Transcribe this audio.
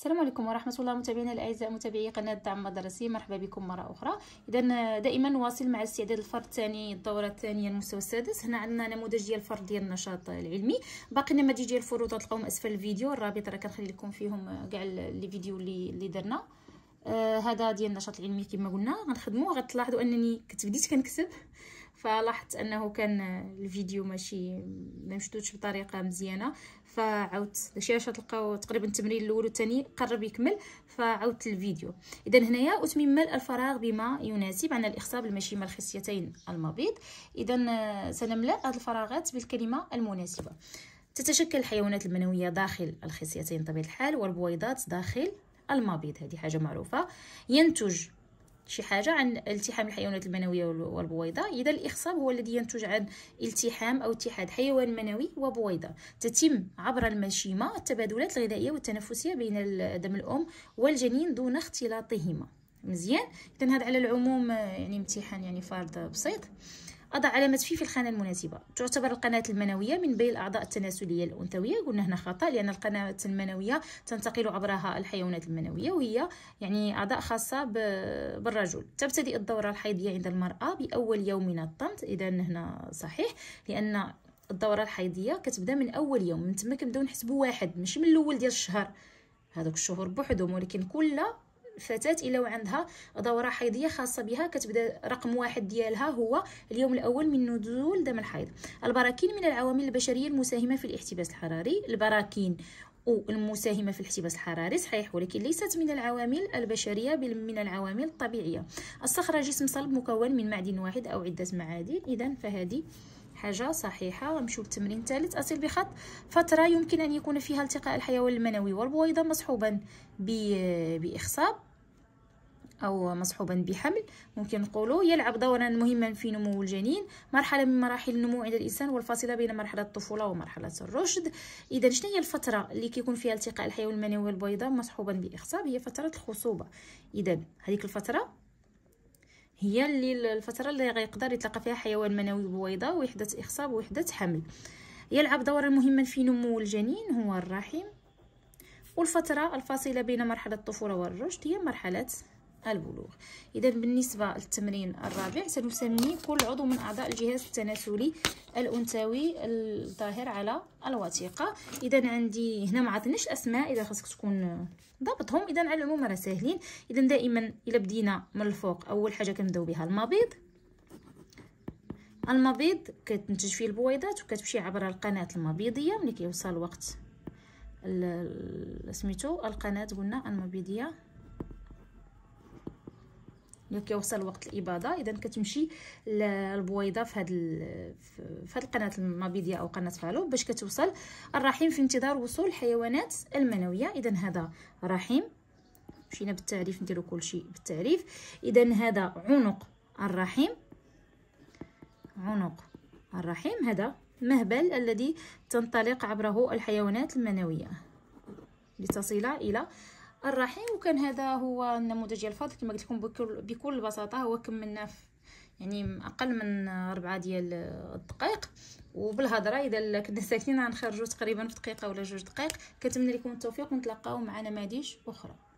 السلام عليكم ورحمه الله متابعينا الاعزاء متابعي قناه دعم مدرسي مرحبا بكم مره اخرى اذا دائما نواصل مع استعداد الفرد الثاني الدوره الثانيه المستوى السادس هنا عندنا نموذج ديال الفرد ديال النشاط العلمي باقي النماذج ديال الفروض تلقاوهم اسفل الفيديو الرابط راه كنخلي لكم فيهم كاع لي فيديو اللي اللي درنا آه هذا ديال النشاط العلمي كما قلنا غنخدمو غتلاحظوا انني كنت بديت كنكتب فلاحظت انه كان الفيديو ماشي ما مشدودش بطريقه مزيانه فعاودت داكشي علاش تلقاو تقريبا التمرين الاول والثاني قرب يكمل فعاودت الفيديو اذا هنايا اتمم ملء الفراغ بما يناسب عن الاخصاب المشيمه الخصيتين المبيض اذا آه، سنملا هذه الفراغات بالكلمه المناسبه تتشكل الحيوانات المنويه داخل الخصيتين طبيعه الحال والبويضات داخل المبيض هذه حاجه معروفه ينتج شي حاجه عن التحام الحيوانات المنويه والبويضه اذا الاخصاب هو الذي ينتج عن التحام او اتحاد حيوان منوي وبويضه تتم عبر المشيمه التبادلات الغذائيه والتنفسيه بين دم الام والجنين دون اختلاطهما مزيان اذا هذا على العموم يعني امتحان يعني فرض بسيط أضع علامة في في الخانة المناسبة تعتبر القناة المنوية من بين الأعضاء التناسلية الأنثوية قلنا هنا خطأ لأن القناة المنوية تنتقل عبرها الحيوانات المنوية وهي يعني أعضاء خاصة بالرجل تبتدئ الدورة الحيضية عند المرأة بأول يوم من الطمث إذا هنا صحيح لأن الدورة الحيضية كتبدا من أول يوم من تما كنبداو نحسبو واحد ماشي من الأول ديال الشهر هذوك الشهور بوحدهم ولكن كل فتاه الا وعندها دوره حيضيه خاصه بها كتبدا رقم واحد ديالها هو اليوم الاول من نزول دم الحيض البراكين من العوامل البشريه المساهمه في الاحتباس الحراري البراكين أو المساهمة في الاحتباس الحراري صحيح ولكن ليست من العوامل البشرية بل من العوامل الطبيعية الصخرة جسم صلب مكون من معدن واحد أو عدة معادن إذا فهذه حاجة صحيحة غنمشيو للتمرين الثالث أصل بخط فترة يمكن أن يكون فيها التقاء الحيوان المنوي والبويضة مصحوبا بإخصاب أو مصحوبا بحمل ممكن نقولوا يلعب دورا مهما في نمو الجنين مرحلة من مراحل النمو عند الإنسان والفاصلة بين مرحلة الطفولة ومرحلة الرشد إذا شنو هي الفترة اللي كيكون فيها التقاء الحيوي المنوي البيضاء مصحوبا بإخصاب هي فترة الخصوبة إذا هذيك الفترة هي اللي الفترة اللي غيقدر يتلقى فيها حيوان منوي بويضه وحده إخصاب وحده حمل يلعب دورا مهما في نمو الجنين هو الرحم والفترة الفاصلة بين مرحلة الطفولة والرشد هي مرحلة البلوغ اذا بالنسبه للتمرين الرابع سنسمي كل عضو من اعضاء الجهاز التناسلي الانثوي الظاهر على الوثيقه اذا عندي هنا ما عطيناش اسماء اذا خاصك تكون ضبطهم اذا على العموم راه ساهلين اذا دائما الا بدينا من الفوق اول حاجه كنبداو بها المبيض المبيض كتنتج فيه البويضات وكتمشي عبر القناه المبيضيه ملي كيوصل وقت سميتو القناه قلنا المبيضيه ملي كيوصل وقت الاباضه اذا كتمشي البويضه في هذا في هذه القناه المبيضيه او قناه فالو باش كتوصل الرحم في انتظار وصول الحيوانات المنويه اذا هذا رحم مشينا بالتعريف نديرو كلشي بالتعريف اذا هذا عنق الرحم عنق الرحم هذا مهبل الذي تنطلق عبره الحيوانات المنويه لتصل الى الرحيم وكان هذا هو النموذج ديال الفضل كما قلت لكم بكل, بكل بساطه هو كملنا يعني اقل من ربعة ديال الدقائق وبالهضره اذا كنا ساكتين غنخرجوا تقريبا في دقيقه ولا جوج دقائق كنتمنى لكم التوفيق ونتلاقاو مع نماذج اخرى